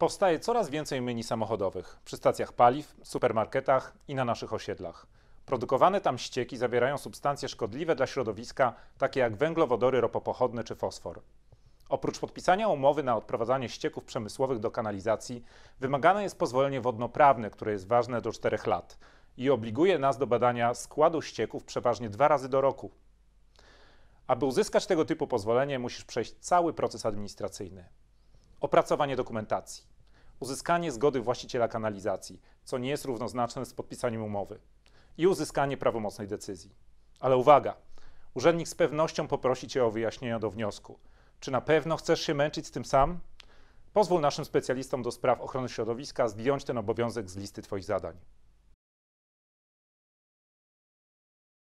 Powstaje coraz więcej myni samochodowych przy stacjach paliw, supermarketach i na naszych osiedlach. Produkowane tam ścieki zawierają substancje szkodliwe dla środowiska, takie jak węglowodory ropopochodne czy fosfor. Oprócz podpisania umowy na odprowadzanie ścieków przemysłowych do kanalizacji, wymagane jest pozwolenie wodnoprawne, które jest ważne do 4 lat i obliguje nas do badania składu ścieków przeważnie dwa razy do roku. Aby uzyskać tego typu pozwolenie, musisz przejść cały proces administracyjny. Opracowanie dokumentacji, uzyskanie zgody właściciela kanalizacji, co nie jest równoznaczne z podpisaniem umowy, i uzyskanie prawomocnej decyzji. Ale uwaga, urzędnik z pewnością poprosi Cię o wyjaśnienia do wniosku. Czy na pewno chcesz się męczyć z tym sam? Pozwól naszym specjalistom do spraw ochrony środowiska zdjąć ten obowiązek z listy Twoich zadań.